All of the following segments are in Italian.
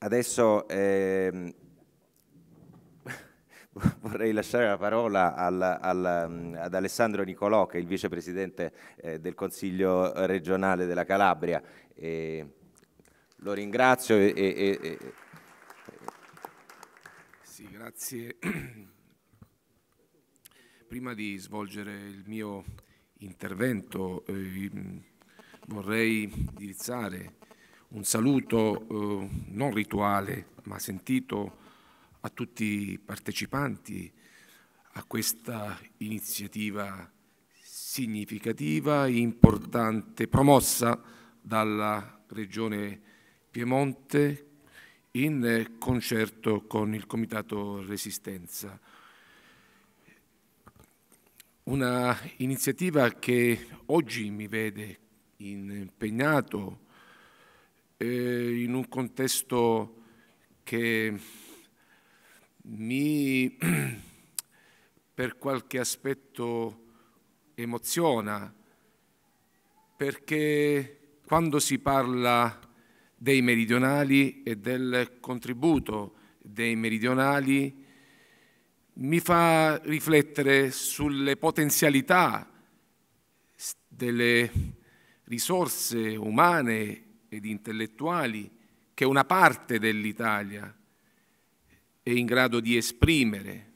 Adesso eh, vorrei lasciare la parola al, al, mm, ad Alessandro Nicolò, che è il vicepresidente eh, del Consiglio regionale della Calabria. E lo ringrazio. E, e, sì, grazie. Prima di svolgere il mio intervento eh, vorrei indirizzare un saluto eh, non rituale ma sentito a tutti i partecipanti a questa iniziativa significativa e importante promossa dalla Regione Piemonte in concerto con il Comitato Resistenza. Una iniziativa che oggi mi vede impegnato eh, in un contesto che mi per qualche aspetto emoziona, perché quando si parla dei meridionali e del contributo dei meridionali mi fa riflettere sulle potenzialità delle risorse umane ed intellettuali che una parte dell'Italia è in grado di esprimere,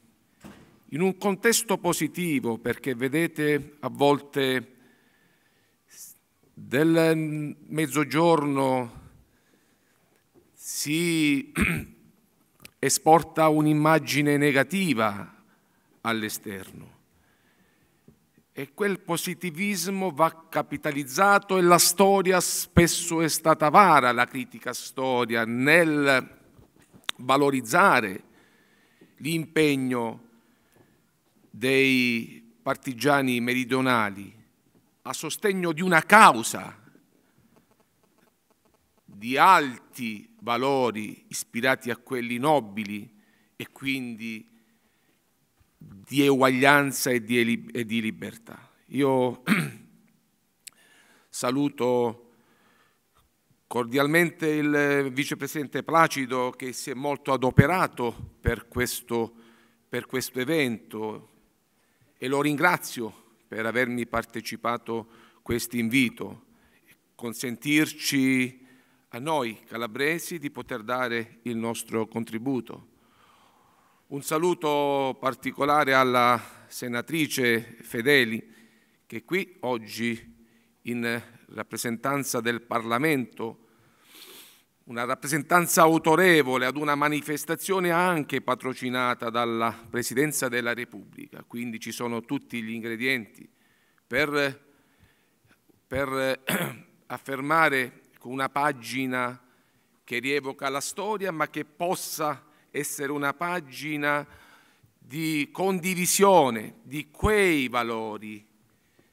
in un contesto positivo, perché vedete a volte del mezzogiorno si esporta un'immagine negativa all'esterno e quel positivismo va capitalizzato e la storia spesso è stata vara, la critica storia, nel valorizzare l'impegno dei partigiani meridionali a sostegno di una causa di alti valori ispirati a quelli nobili e quindi di eguaglianza e di, e di libertà. Io saluto cordialmente il vicepresidente Placido che si è molto adoperato per questo, per questo evento e lo ringrazio per avermi partecipato a questo invito, consentirci a noi calabresi di poter dare il nostro contributo. Un saluto particolare alla senatrice Fedeli che qui oggi in rappresentanza del Parlamento, una rappresentanza autorevole ad una manifestazione anche patrocinata dalla Presidenza della Repubblica, quindi ci sono tutti gli ingredienti per, per affermare con una pagina che rievoca la storia ma che possa essere una pagina di condivisione di quei valori,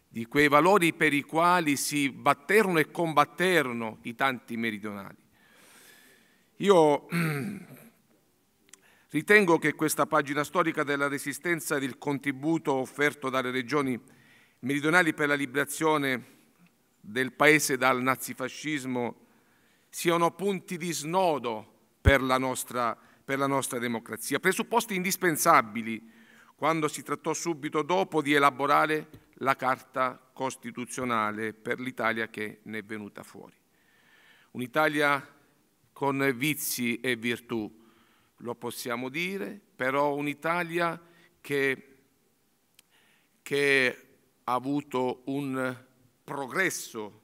di quei valori per i quali si batterono e combatterono i tanti meridionali. Io ritengo che questa pagina storica della resistenza e del contributo offerto dalle regioni meridionali per la liberazione del paese dal nazifascismo siano punti di snodo per la nostra per la nostra democrazia, presupposti indispensabili quando si trattò subito dopo di elaborare la Carta Costituzionale per l'Italia che ne è venuta fuori. Un'Italia con vizi e virtù, lo possiamo dire, però un'Italia che, che ha avuto un progresso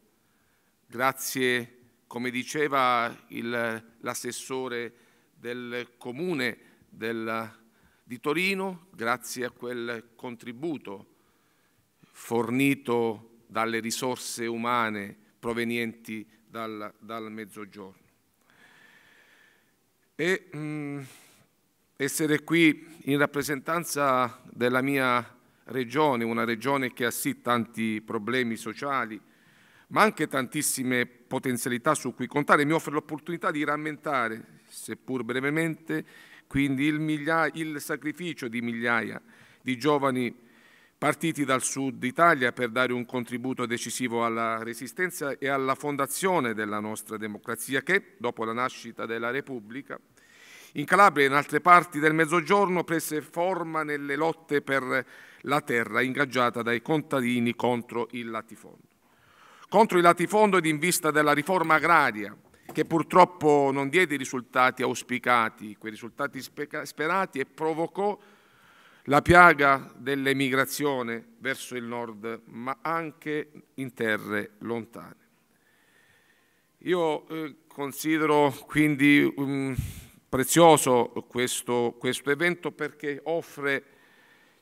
grazie, come diceva l'assessore del comune del, di Torino, grazie a quel contributo fornito dalle risorse umane provenienti dal, dal mezzogiorno. E, mh, mm, essere qui in rappresentanza della mia regione, una regione che ha sì tanti problemi sociali, ma anche tantissime potenzialità su cui contare, mi offre l'opportunità di rammentare seppur brevemente, quindi il, migliaia, il sacrificio di migliaia di giovani partiti dal sud Italia per dare un contributo decisivo alla resistenza e alla fondazione della nostra democrazia che, dopo la nascita della Repubblica, in Calabria e in altre parti del Mezzogiorno prese forma nelle lotte per la terra ingaggiata dai contadini contro il latifondo. Contro il latifondo ed in vista della riforma agraria che purtroppo non diede i risultati auspicati, quei risultati sperati e provocò la piaga dell'emigrazione verso il nord, ma anche in terre lontane. Io eh, considero quindi mm, prezioso questo, questo, evento perché offre,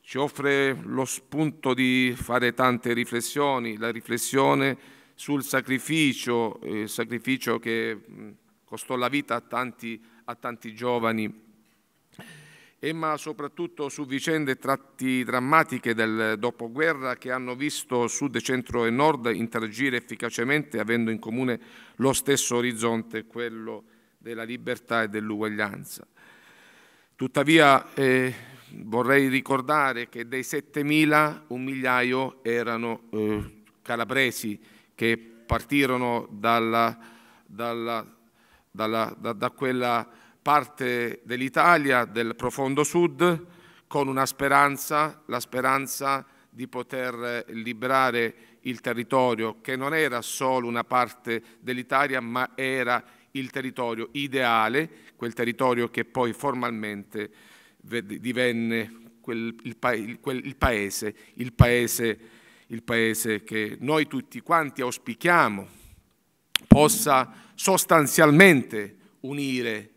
ci offre lo spunto di fare tante riflessioni, la riflessione sul sacrificio, il sacrificio che costò la vita a tanti, a tanti giovani, e ma soprattutto su vicende tratti drammatiche del dopoguerra che hanno visto Sud, Centro e Nord interagire efficacemente avendo in comune lo stesso orizzonte, quello della libertà e dell'uguaglianza. Tuttavia eh, vorrei ricordare che dei 7.000 un migliaio erano eh, calabresi, che partirono dalla, dalla, dalla, da, da, quella parte dell'Italia, del profondo sud, con una speranza, la speranza di poter liberare il territorio, che non era solo una parte dell'Italia, ma era il territorio ideale, quel territorio che poi formalmente divenne quel, il, pa il, quel, il paese, il paese il Paese che noi tutti quanti auspichiamo possa sostanzialmente unire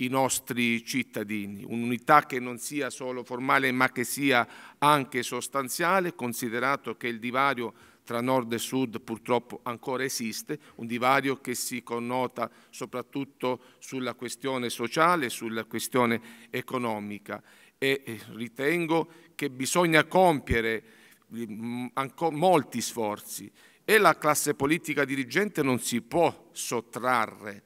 i nostri cittadini, un'unità che non sia solo formale ma che sia anche sostanziale, considerato che il divario tra nord e sud purtroppo ancora esiste, un divario che si connota soprattutto sulla questione sociale, sulla questione economica e eh, ritengo che bisogna compiere Mm, molti sforzi e la classe politica dirigente non si può sottrarre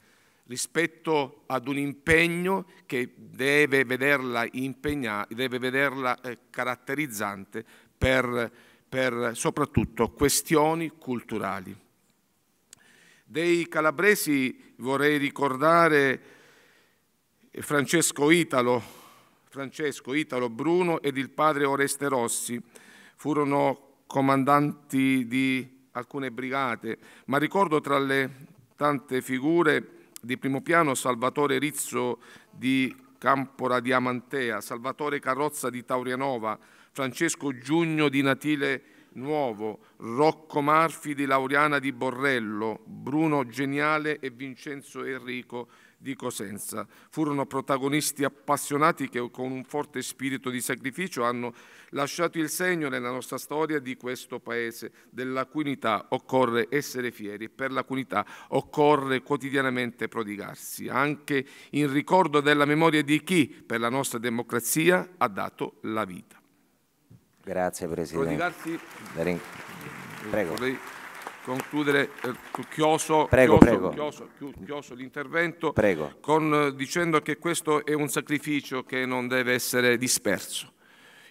rispetto ad un impegno che deve vederla, deve vederla eh, caratterizzante per, per soprattutto questioni culturali. Dei calabresi vorrei ricordare Francesco Italo, Francesco Italo Bruno ed il padre Oreste Rossi, furono comandanti di alcune brigate, ma ricordo tra le tante figure di primo piano Salvatore Rizzo di Campora di Amantea, Salvatore Carrozza di Taurianova, Francesco Giugno di Natile Nuovo, Rocco Marfi di Lauriana di Borrello, Bruno Geniale e Vincenzo Enrico di Cosenza. Furono protagonisti appassionati che con un forte spirito di sacrificio hanno lasciato il segno nella nostra storia di questo paese, della cui unità occorre essere fieri e per la cui unità occorre quotidianamente prodigarsi, anche in ricordo della memoria di chi per la nostra democrazia ha dato la vita. Grazie Presidente. Prodigarsi... Prego. Vorrei concludere eh, chioso, prego, chioso, prego. Chioso, chioso l'intervento con, eh, dicendo che questo è un sacrificio che non deve essere disperso.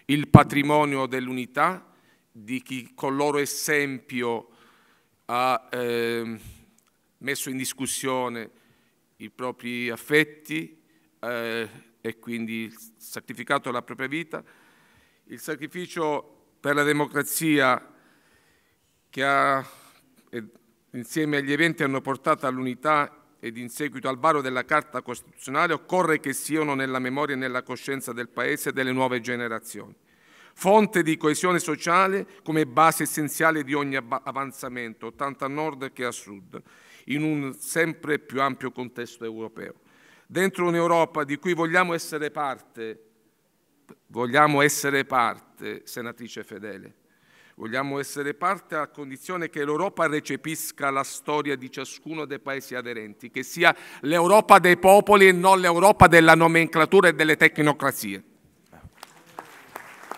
Il patrimonio dell'unità di chi con loro esempio ha eh, messo in discussione i propri affetti eh, e quindi sacrificato la propria vita, il sacrificio per la democrazia che ha e insieme agli eventi hanno portato all'unità ed in seguito al varo della Carta Costituzionale occorre che siano nella memoria e nella coscienza del Paese e delle nuove generazioni. Fonte di coesione sociale come base essenziale di ogni avanzamento, tanto a nord che a sud, in un sempre più ampio contesto europeo. Dentro un'Europa di cui vogliamo essere parte, vogliamo essere parte, senatrice fedele, Vogliamo essere parte a condizione che l'Europa recepisca la storia di ciascuno dei paesi aderenti, che sia l'Europa dei popoli e non l'Europa della nomenclatura e delle tecnocrazie.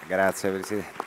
Grazie Presidente.